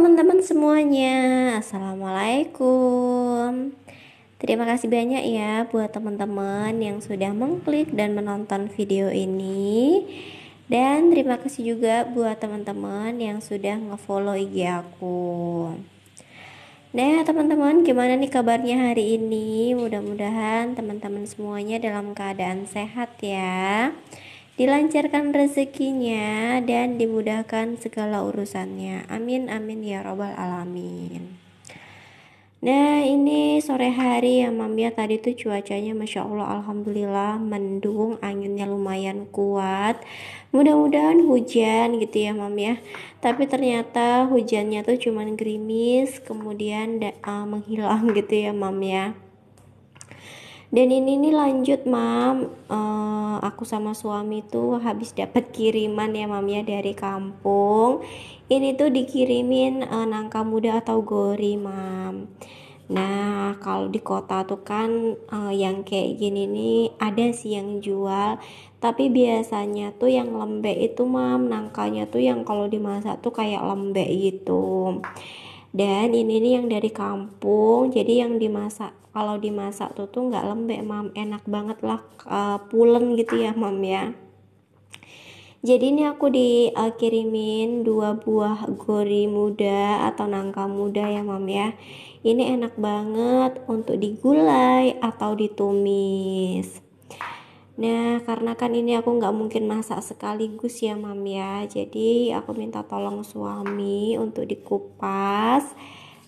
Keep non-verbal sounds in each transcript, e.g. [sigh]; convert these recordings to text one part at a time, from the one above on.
teman-teman semuanya. Assalamualaikum. Terima kasih banyak ya buat teman-teman yang sudah mengklik dan menonton video ini. Dan terima kasih juga buat teman-teman yang sudah ngefollow IG aku. Nah, teman-teman, gimana nih kabarnya hari ini? Mudah-mudahan teman-teman semuanya dalam keadaan sehat ya dilancarkan rezekinya dan dimudahkan segala urusannya. Amin amin ya robbal alamin. Nah ini sore hari ya Mamia tadi tuh cuacanya Masya Allah Alhamdulillah mendung anginnya lumayan kuat Mudah-mudahan hujan gitu ya Mam ya Tapi ternyata hujannya tuh cuman gerimis kemudian uh, menghilang [laughs] gitu ya Mam ya dan ini nih lanjut mam uh, aku sama suami tuh habis dapat kiriman ya mam ya dari kampung ini tuh dikirimin uh, nangka muda atau gori mam Nah, kalau di kota tuh kan uh, yang kayak gini nih ada sih yang jual, tapi biasanya tuh yang lembek itu mam nangkanya tuh yang kalau dimasak tuh kayak lembek gitu dan ini nih yang dari kampung jadi yang dimasak kalau dimasak tuh tuh nggak lembek mam enak banget lah uh, pulen gitu ya mam ya jadi ini aku dikirimin eh, uh, dua buah gori muda atau nangka muda ya mam ya ini enak banget untuk digulai atau ditumis Nah, karena kan ini aku nggak mungkin masak sekaligus ya, Mam ya. Jadi, aku minta tolong suami untuk dikupas.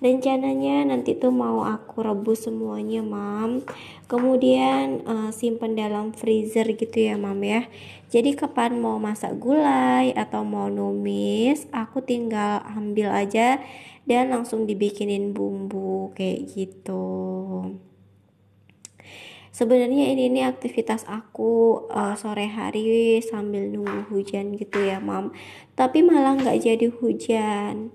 Rencananya nanti tuh mau aku rebus semuanya, Mam. Kemudian uh, simpen dalam freezer gitu ya, Mam ya. Jadi kapan mau masak gulai atau mau numis, aku tinggal ambil aja dan langsung dibikinin bumbu kayak gitu sebenarnya ini ini aktivitas aku uh, sore hari sambil nunggu hujan gitu ya mam tapi malah nggak jadi hujan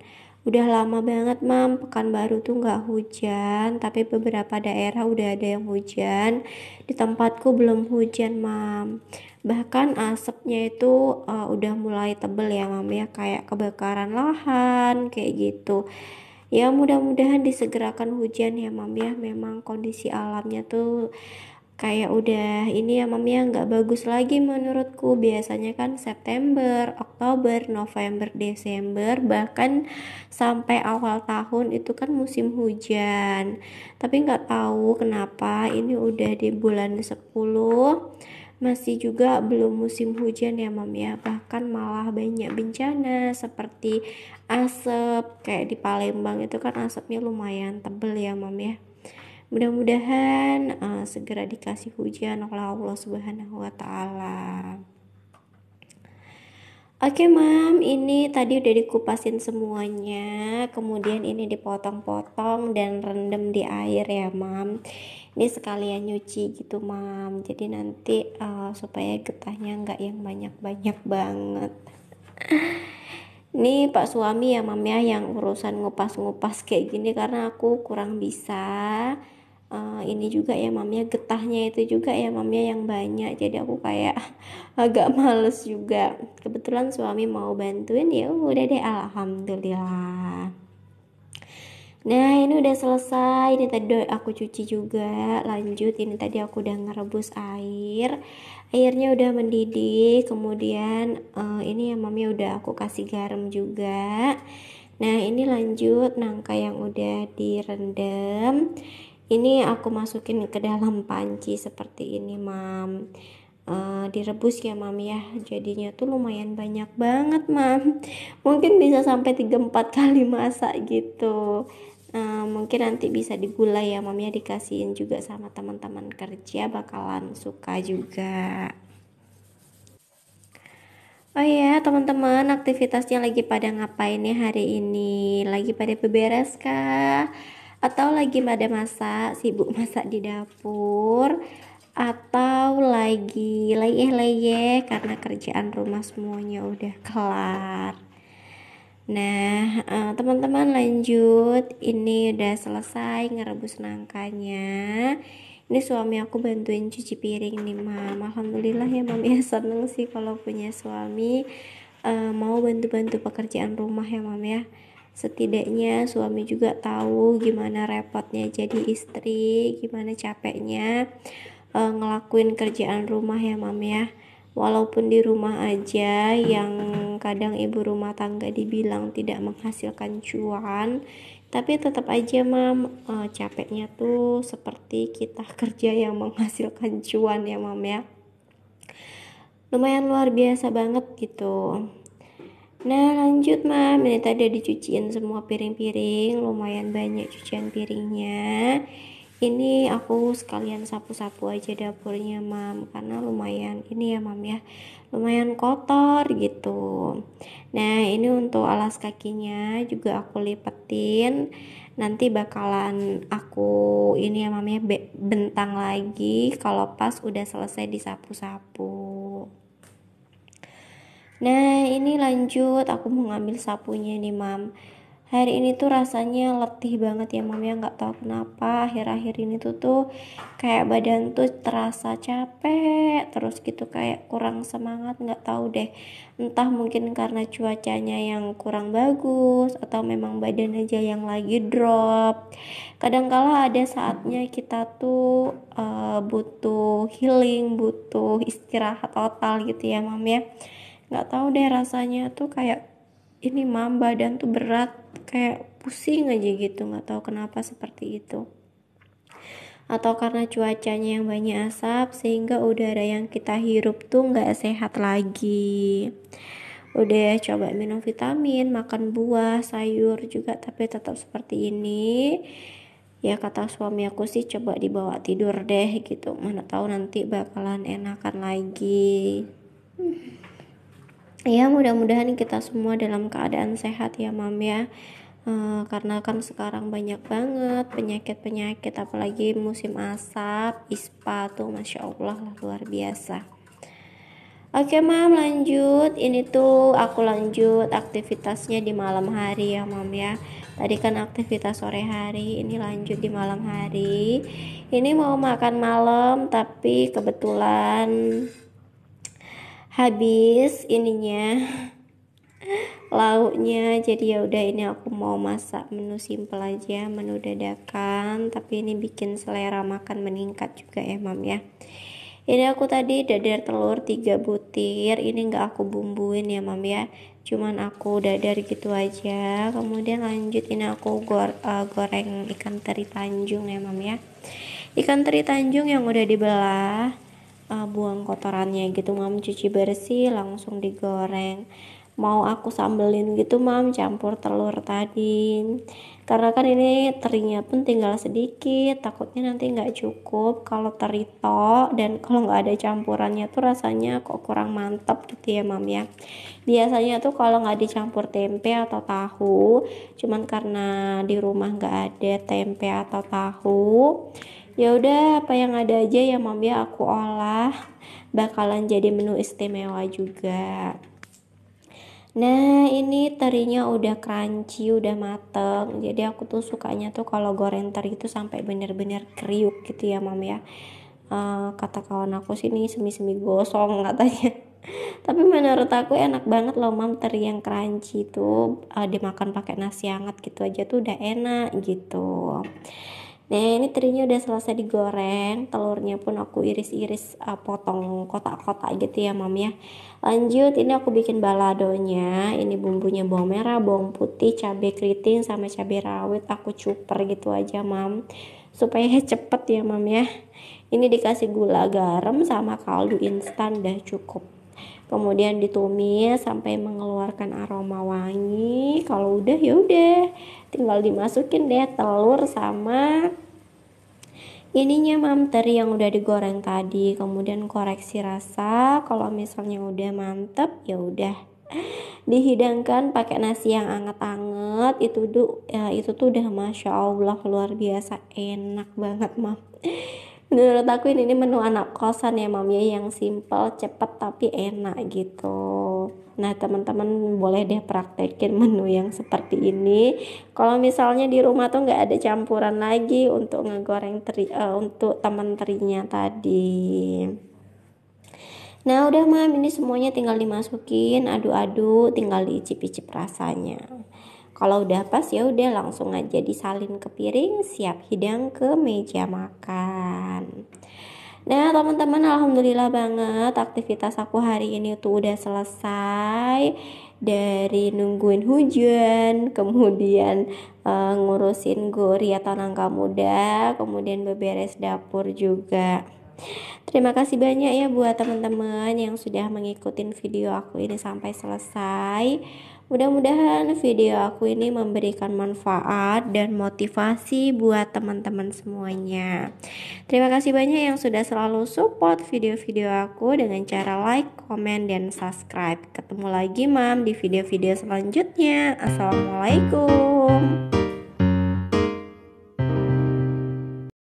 udah lama banget mam pekan baru tuh nggak hujan tapi beberapa daerah udah ada yang hujan di tempatku belum hujan mam bahkan asapnya itu uh, udah mulai tebel ya mam ya kayak kebakaran lahan kayak gitu ya mudah-mudahan disegerakan hujan ya mam ya memang kondisi alamnya tuh kayak udah ini ya mam ya nggak bagus lagi menurutku biasanya kan September, Oktober, November, Desember bahkan sampai awal tahun itu kan musim hujan tapi nggak tahu kenapa ini udah di bulan 10 masih juga belum musim hujan ya mam ya akan malah banyak bencana seperti asap kayak di Palembang itu kan asapnya lumayan tebel ya mam ya mudah-mudahan uh, segera dikasih hujan oleh Allah Subhanahu wa taala. Oke, okay, Mam, ini tadi udah dikupasin semuanya. Kemudian ini dipotong-potong dan rendam di air ya, Mam. Ini sekalian nyuci gitu, Mam. Jadi nanti uh, supaya getahnya nggak yang banyak-banyak banget. Ini Pak suami ya, Mam ya yang urusan ngupas-ngupas kayak gini karena aku kurang bisa uh, ini juga ya mamnya getahnya itu juga ya mamnya yang banyak jadi aku kayak [laughs] agak males juga kebetulan suami mau bantuin ya udah deh alhamdulillah nah ini udah selesai ini tadi aku cuci juga lanjut ini tadi aku udah ngerebus air airnya udah mendidih kemudian uh, ini ya mami udah aku kasih garam juga nah ini lanjut nangka yang udah direndam ini aku masukin ke dalam panci seperti ini mam uh, direbus ya mam ya jadinya tuh lumayan banyak banget mam [laughs] mungkin bisa sampai 3-4 kali masak gitu uh, mungkin nanti bisa digulai ya mam ya dikasihin juga sama teman-teman kerja bakalan suka juga Oh ya teman-teman aktivitasnya lagi pada ngapain ya hari ini? Lagi pada beberes kah? atau lagi pada masak sibuk masak di dapur atau lagi leye-leye karena kerjaan rumah semuanya udah kelar Nah, eh, teman-teman lanjut. Ini udah selesai ngerebus nangkanya. Ini suami aku bantuin cuci piring nih, Mam. Alhamdulillah ya, Mam ya seneng sih kalau punya suami eh, mau bantu-bantu pekerjaan rumah ya, Mam ya setidaknya suami juga tahu gimana repotnya jadi istri gimana capeknya e, ngelakuin kerjaan rumah ya mam ya walaupun di rumah aja yang kadang ibu rumah tangga dibilang tidak menghasilkan cuan tapi tetap aja mam e, capeknya tuh seperti kita [laughs] kerja yang menghasilkan cuan ya mam ya lumayan luar biasa banget gitu Nah lanjut mam, ini tadi udah dicuciin semua piring-piring, lumayan banyak cucian piringnya. Ini aku sekalian sapu-sapu aja dapurnya mam, karena lumayan ini ya mam ya, lumayan kotor gitu. Nah ini untuk alas kakinya juga aku lipetin, nanti bakalan aku ini ya mam ya bentang lagi kalau pas udah selesai disapu-sapu. Nah, ini lanjut. Aku mau ngambil sapunya nih, Mam. Hari ini tuh rasanya letih banget ya, Mam. Ya nggak tau kenapa akhir-akhir ini tuh tuh kayak badan tuh terasa capek terus gitu kayak kurang semangat, nggak tahu deh. Entah mungkin karena cuacanya yang kurang bagus atau memang badan aja yang lagi drop. Kadang Kadangkala ada saatnya kita tuh uh, butuh healing, butuh istirahat total gitu ya, Mam ya nggak tahu deh rasanya tuh kayak ini mam badan tuh berat kayak pusing aja gitu nggak tahu kenapa seperti itu atau karena cuacanya yang banyak asap sehingga udara yang kita hirup tuh nggak sehat lagi udah ya, coba minum vitamin makan buah sayur juga tapi tetap seperti ini ya kata suami aku sih coba dibawa tidur deh gitu mana tahu nanti bakalan enakan lagi hmm ya mudah-mudahan kita semua dalam keadaan sehat ya mam ya e, karena kan sekarang banyak banget penyakit-penyakit apalagi musim asap, ispa tuh masya Allah luar biasa. Oke mam lanjut ini tuh aku lanjut aktivitasnya di malam hari ya mam ya tadi kan aktivitas sore hari ini lanjut di malam hari ini mau makan malam tapi kebetulan habis ininya lauknya jadi ya udah ini aku mau masak menu simple aja menu dadakan tapi ini bikin selera makan meningkat juga ya mam ya ini aku tadi dadar telur 3 butir ini nggak aku bumbuin ya mam ya cuman aku dadar gitu aja kemudian lanjut ini aku eh, goreng ikan teri tanjung ya mam ya ikan teri tanjung yang udah dibelah uh, buang kotorannya gitu mam cuci bersih langsung digoreng mau aku sambelin gitu mam campur telur tadi karena kan ini terinya pun tinggal sedikit takutnya nanti nggak cukup kalau teri to dan kalau nggak ada campurannya tuh rasanya kok kurang mantep gitu ya mam ya biasanya tuh kalau nggak dicampur tempe atau tahu cuman karena di rumah nggak ada tempe atau tahu ya udah apa yang ada aja yang mami ya. aku olah bakalan jadi menu istimewa juga Nah ini terinya udah crunchy, udah mateng Jadi aku tuh sukanya tuh kalau goreng teri itu sampai bener-bener kriuk gitu ya mam ya uh, Kata kawan aku sih nih semi-semi gosong [laughs] katanya tapi menurut aku enak banget loh mam teri yang crunchy tuh uh, dimakan pakai nasi hangat gitu aja tuh udah enak gitu Nah ini terinya udah selesai digoreng, telurnya pun aku iris-iris uh, potong kotak-kotak gitu ya mam ya. Lanjut ini aku bikin baladonya, ini bumbunya bawang merah, bawang putih, cabai keriting sama cabai rawit aku cuper gitu aja mam. Supaya [laughs] cepet ya mam ya. Ini dikasih gula garam sama kaldu instan udah cukup kemudian ditumis sampai mengeluarkan aroma wangi kalau udah ya udah tinggal dimasukin deh telur sama ininya mam teri yang udah digoreng tadi kemudian koreksi rasa kalau misalnya udah mantep ya udah dihidangkan pakai nasi yang anget-anget itu tuh ya, itu tuh udah masya allah luar biasa enak banget mam menurut aku ini, ini menu anak kosan ya mam ya, yang simple cepet tapi enak gitu nah teman-teman boleh deh praktekin [laughs] menu yang seperti ini kalau misalnya di rumah tuh nggak ada campuran lagi untuk ngegoreng teri uh, untuk teman terinya tadi Nah udah mam ini semuanya tinggal dimasukin aduk-aduk tinggal diicip-icip rasanya kalau udah pas ya udah langsung aja disalin ke piring, siap hidang ke meja makan. Nah teman-teman alhamdulillah banget aktivitas aku hari ini tuh udah selesai dari nungguin hujan, [laughs] kemudian uh, ngurusin gori atau nangka muda, kemudian beberes dapur juga. Terima kasih banyak ya buat teman-teman yang sudah mengikuti video aku ini sampai selesai. Mudah-mudahan video aku ini memberikan manfaat dan motivasi buat teman-teman semuanya. Terima kasih banyak yang sudah selalu support video-video aku dengan cara like, komen, dan subscribe. Ketemu lagi, Mam, di video-video selanjutnya. Assalamualaikum.